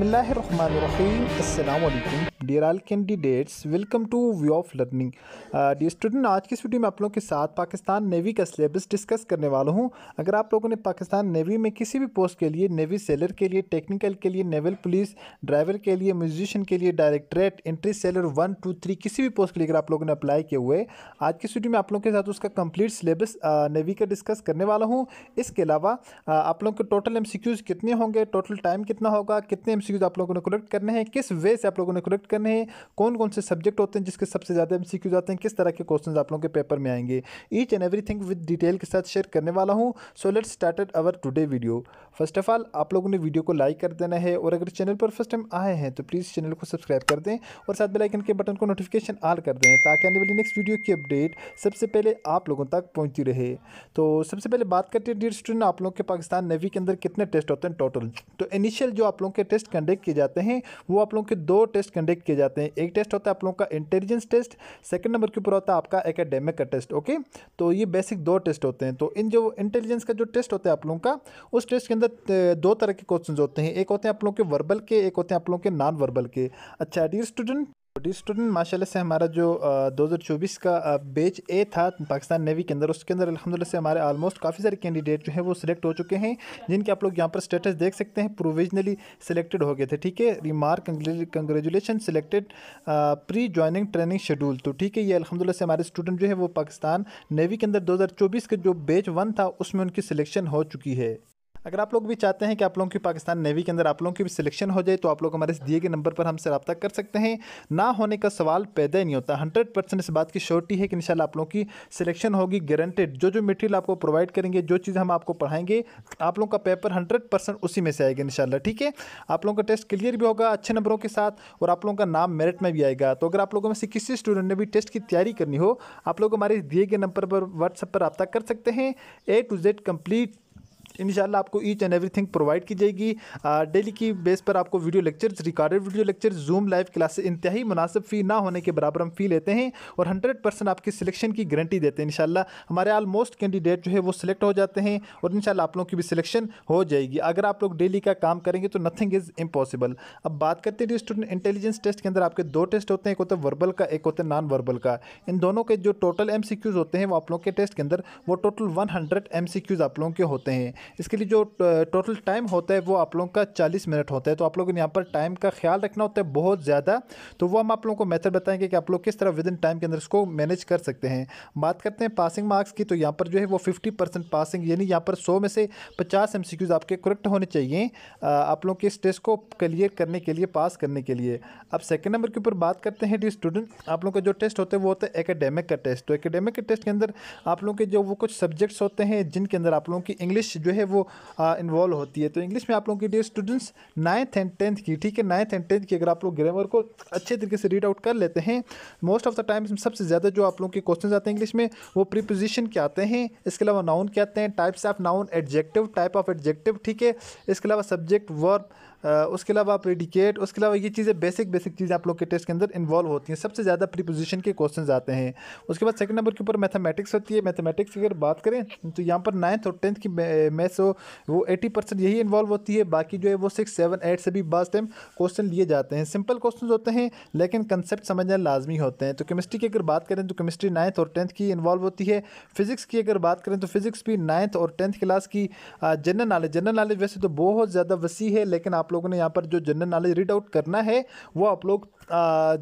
बिसमीम dear all candidates welcome to way of learning dear student आज की इस वीडियो में आप लोगों के साथ पाकिस्तान नेवी का सिलेबस डिस्कस करने वाला हूं अगर आप लोगों ने पाकिस्तान नेवी में किसी भी पोस्ट के लिए नेवी सेलर के लिए टेक्निकल के लिए नेवल पुलिस ड्राइवर के लिए म्यूजिशियन के लिए directorate entry sailor one two three किसी भी पोस्ट के लिए अगर आप लोगों ने अप्लाई किए हुए आज की इस वीडियो में आप लोगों के साथ उसका कम्प्लीट सिलेबस नेवी का डिस्कस करने वाला हूँ इसके अलावा uh, आप लोगों के टोटल एम कितने होंगे टोटल टाइम कितना होगा कितने एमसीक्यूज आप लोगों ने कलेक्ट करने हैं किस वे से आप लोगों ने कलेक्ट करने हैं कौन कौन से सब्जेक्ट होते हैं जिसके सबसे ज़्यादा एमसीक्यूज आते हैं किस तरह के क्वेश्चन आप लोगों के पेपर में आएंगे each and thing with detail के साथ शेयर करने वाला हूँ so let started our today video first of all आप लोगों ने वीडियो को लाइक कर देना है और अगर चैनल पर फर्स्ट टाइम आए हैं तो प्लीज़ चैनल को सब्सक्राइब कर दें और साथ में लाइकन के बटन को नोटिफिकेशन ऑल कर दें ताकि आने वाली नेक्स्ट वीडियो की अपडेट सबसे पहले आप लोगों तक पहुँचती रहे तो सबसे पहले बात करते हैं डियर स्टूडेंट आप लोगों के पाकिस्तान नेवी के अंदर कितने टेस्ट होते हैं टोटल तो इनिशियल जो आप लोगों के टेस्ट कंडक्ट किए जाते हैं वो आप लोगों के दो टेस्ट कंडक्ट किए जाते हैं एक टेस्ट होता है आप लोगों का इंटेलिजेंस टेस्ट सेकंड नंबर के ऊपर होता है आपका एकेडमिक का टेस्ट ओके तो ये बेसिक दो टेस्ट होते हैं तो इन जो इंटेलिजेंस का जो टेस्ट होता है आप लोगों का उस टेस्ट के अंदर दो तरह के क्वेश्चन होते हैं एक होते हैं आप लोगों के वर्बल के एक होते हैं आप लोगों के नॉन वर्बल के अच्छा डियर स्टूडेंट डी स्टूडेंट माशाल्लाह से हमारा जो दो हज़ार चौबीस का बेच ए था पाकिस्तान नेवी के अंदर उसके अंदर अलहमदिल्ला से हमारे आलमोस्ट काफ़ी सारे कैंडिडेट जो हैं वो सिलेक्ट हो चुके हैं जिनके आप लोग यहाँ पर स्टेटस देख सकते हैं प्रोविजनली सिलेक्टेड हो गए थे ठीक है remark congratulation selected pre joining training schedule तो ठीक है ये अलहमदिल्ला से हमारे स्टूडेंट जो है वो पाकिस्तान नेवी के अंदर दो हज़ार चौबीस का जो बेच वन था उसमें उनकी सिलेक्शन हो चुकी है अगर आप लोग भी चाहते हैं कि आप लोगों की पाकिस्तान नेवी के अंदर आप लोगों की भी सिलेक्शन हो जाए तो आप लोग हमारे इस दिए गए नंबर पर हमसे रब्ता कर सकते हैं ना होने का सवाल पैदा ही नहीं होता हंड्रेड परसेंट इस बात की श्योरिटी है कि इन आप लोगों की सिलेक्शन होगी गारंटेड जो जो मटेरियल आपको प्रोवाइड करेंगे जो चीज़ हम आपको पढ़ाएंगे आप लोगों का पेपर हंड्रेड परसेंट उसी में से आएगा इन ठीक है आप लोगों का टेस्ट क्लियर भी होगा अच्छे नंबरों के साथ और आप लोगों का नाम मेरिट में भी आएगा तो अगर आप लोगों में से किसी स्टूडेंट ने भी टेस्ट की तैयारी करनी हो आप लोग हमारे दिए गए नंबर पर व्हाट्सएप पर रब्ता कर सकते हैं ए टू जेड कंप्लीट इन आपको ईच एंड थिंग प्रोवाइड की जाएगी डेली की बेस पर आपको video lecture recorded video lecture zoom live classes इंतहाई मुनासिब फ़ी ना होने के बराबर हम फ़ी लेते हैं और हंड्रेड परसेंट आपकी सिलेक्शन की गारंटी देते हैं इन हमारे आलमोस्ट कैंडिडेट जो है वो सिलेक्ट हो जाते हैं और इन आप लोगों की भी सिलेक्शन हो जाएगी अगर आप लोग डेली का काम करेंगे तो नथिंग इज़ इम्पॉसिबल अब बात करते हैं स्टूडेंट इंटेलिजेंस टेस्ट के अंदर आपके दो टेस्ट होते हैं एक होते हैं वर्बल का एक होता है नॉन वर्बल का इन दोनों के जो टोटल एम होते हैं वो आप लोगों के टेस्ट के अंदर वो टोटल वन हंड्रेड एम आप लोगों के होते हैं इसके लिए जो टोटल टाइम होता है वो आप लोगों का चालीस मिनट होता है तो आप लोगों ने यहाँ पर टाइम का ख्याल रखना होता है बहुत ज़्यादा तो वो हम आप लोगों को मेथड बताएंगे कि आप लोग किस तरह विद इन टाइम के अंदर इसको मैनेज कर सकते हैं बात करते हैं पासिंग मार्क्स की तो यहाँ पर जो है वो फिफ्टी पासिंग यानी यहाँ पर सौ में से पचास एम आपके करेक्ट होने चाहिए आप लोगों के इस टेस्ट को क्लियर करने के लिए पास करने के लिए अब सेकेंड नंबर के ऊपर बात करते हैं डी स्टूडेंट आप लोगों का जो टेस्ट होता है वो होता है एकेडेमिक का टेस्ट तो एकेडेमिक के टेस्ट के अंदर आप लोगों के जो वो कुछ सब्जेक्ट्स होते हैं जिनके अंदर आप लोगों की इंग्लिश जो है है वो इन्वॉल्व होती है तो इंग्लिश में आप लोगों की लिए स्टूडेंट्स नाइन्थ एंड टेंथ की ठीक है नाइन्थ एंड टेंथ की अगर आप लोग ग्रामर को अच्छे तरीके से रीड आउट कर लेते हैं मोस्ट ऑफ द टाइम सबसे ज़्यादा जो आप लोगों के क्वेश्चन आते हैं इंग्लिश में वो प्रीपोजिशन के आते हैं इसके अलावा नाउन के आते हैं types of noun adjective type of adjective ठीक है इसके अलावा सब्जेक्ट वर्ब उसके अलावा प्रेडिकेट उसके अलावा ये चीज़ें बेसिक बेसिक चीज़ें आप लोग के टेस्ट के अंदर इन्वॉल्व होती हैं सबसे ज़्यादा प्रीपोजिशन के क्वेश्चन आते हैं उसके बाद सेकंड नंबर के ऊपर मैथमेटिक्स होती है मैथमेटिक्स की अगर बात करें तो यहाँ पर नाइन्थ और टेंथ की मैथ्स हो वो एटी परसेंट यही इन्वॉल्व होती है बाकी जो है वो सिक्स सेवन एट से भी बाद टाइम क्वेश्चन लिए जाते हैं सिंपल क्वेश्चन होते हैं लेकिन कंसेप्ट समझना लाजमी होते हैं तो केमिस्ट्री की अगर बात करें तो केमिस्ट्री नाइन्थ और टेंथ की इन्वॉल्व होती है फिजिक्स की अगर बात करें तो फिजिक्स भी नाइन्थ और टेंथ क्लास की जनरल नॉलेज जनरल नॉलेज वैसे तो बहुत ज़्यादा वसी है लेकिन आप आप लोगों ने यहाँ पर जो जनरल नॉलेज रीड आउट करना है वो आप लोग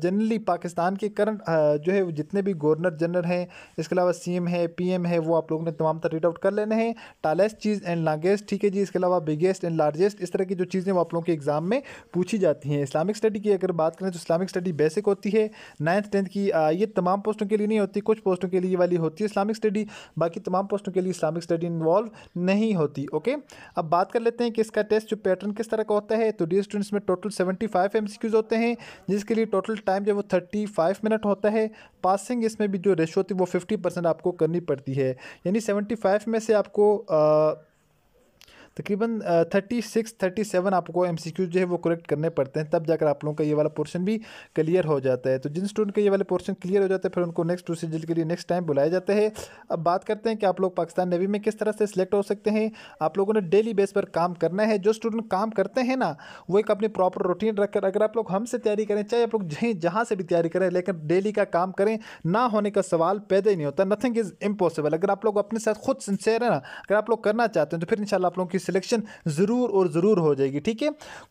जनरली पाकिस्तान के करंट जो है जितने भी गवर्नर जनरल हैं इसके अलावा सीएम है पीएम है वो आप लोगों ने तमाम तरह रीड आउट कर लेने हैं टालेस्ट चीज़ एंड लॉन्गेस्ट ठीक है जी इसके अलावा बिगेस्ट एंड लार्जेस्ट इस तरह की जो चीज़ें वो आप लोगों के एग्जाम में पूछी जाती हैं इस्लामिक स्टडी की अगर बात करें तो इस्लामिक स्टडी बेसिक होती है नाइन्थ टेंथ की ये तमाम पोस्टों के लिए नहीं होती कुछ पोस्टों के लिए वाली होती है इस्लामिक स्टडी बाकी तमाम पोस्टों के लिए इस्लामिक स्टडी इन्वॉल्व नहीं होती ओके अब बात कर लेते हैं कि इसका टेस्ट जो पैटर्न किस तरह का होता है होता है तो डी स्टूडेंट्स में टोटल सेवेंटी फाइव एम होते हैं जिसके लिए टोटल टाइम जो वो थर्टी फाइव मिनट होता है पासिंग इसमें भी जो रेशो थी वो फिफ्टी परसेंट आपको करनी पड़ती है यानी सेवेंटी फाइव में से आपको आ, तकरीबन थर्टी सिक्स थर्टी सेवन आपको एम सी क्यू जो है वो करेक्ट करने पड़ते हैं तब जाकर आप लोगों का ये वाला पोर्शन भी क्लियर हो जाता है तो जिन स्टूडेंट का ये वाला पोर्शन क्लियर हो जाता है फिर उनको नेक्स्ट प्रोसीजर के लिए नेक्स्ट टाइम बुलाया जाता है अब बात करते हैं कि आप लोग पाकिस्तान नेवी में किस तरह से सिलेक्ट हो सकते हैं आप लोगों ने डेली बेस पर काम करना है जो स्टूडेंट काम करते हैं ना वो एक अपनी प्रॉपर रूटीन रखकर अगर आप लोग हमसे तैयारी करें चाहे आप लोग जहीं जहाँ से भी तैयारी करें लेकिन डेली का काम करें ना होने का सवाल पैदा ही नहीं होता नथिंग इज़ इम्पॉसिबल अगर आप लोग अपने साथ खुद सिंसेयर है ना अगर आप लोग करना चाहते हैं तो फिर इन आप लोगों की सिलेक्शन ज़रूर और ज़रूर हो जाएगी ठीक है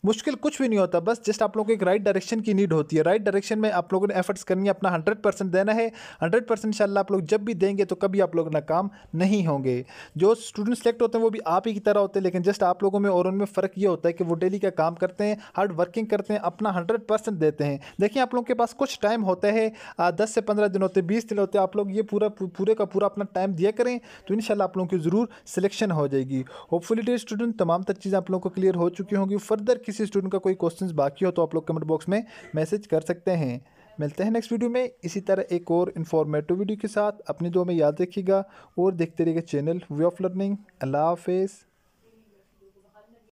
मुश्किल कुछ भी नहीं होता बस जस्ट आप लोगों को एक राइट डायरेक्शन की नीड होती है राइट डायरेक्शन में आप लोगों ने एफर्ट्स करनी है अपना हंड्रेड परसेंट देना है हंड्रेड परसेंट इंशाल्लाह आप लोग जब भी देंगे तो कभी आप लोग नाकाम नहीं होंगे जो स्टूडेंट सेलेक्ट होते हैं वो भी आप ही की तरह होते हैं लेकिन जस्ट आप लोगों में और उनमें फ़र्क ये होता है कि वो डेली का काम करते हैं हार्ड वर्किंग करते हैं अपना हंड्रेड परसेंट देते हैं देखिए आप लोगों के पास कुछ टाइम होता है दस से पंद्रह दिन होते हैं बीस दिन होते हैं आप लोग ये पूरा पूरे का पूरा अपना टाइम दिया करें तो इन आप लोगों की ज़रूर सिलेक्शन हो जाएगी होपफुली स्टूडेंट तमाम तर चीज़ें आप लोगों को क्लियर हो चुकी होंगी फर्दर किसी स्टूडेंट का कोई क्वेश्चन बाकी हो तो आप लोग कमेंट बॉक्स में मैसेज कर सकते हैं मिलते हैं नेक्स्ट वीडियो में इसी तरह एक और इन्फॉर्मेटिव वीडियो के साथ अपनी दो में याद रखिएगा और देखते रहिएगा चैनल वे ऑफ लर्निंग अल्लाह हाफिज़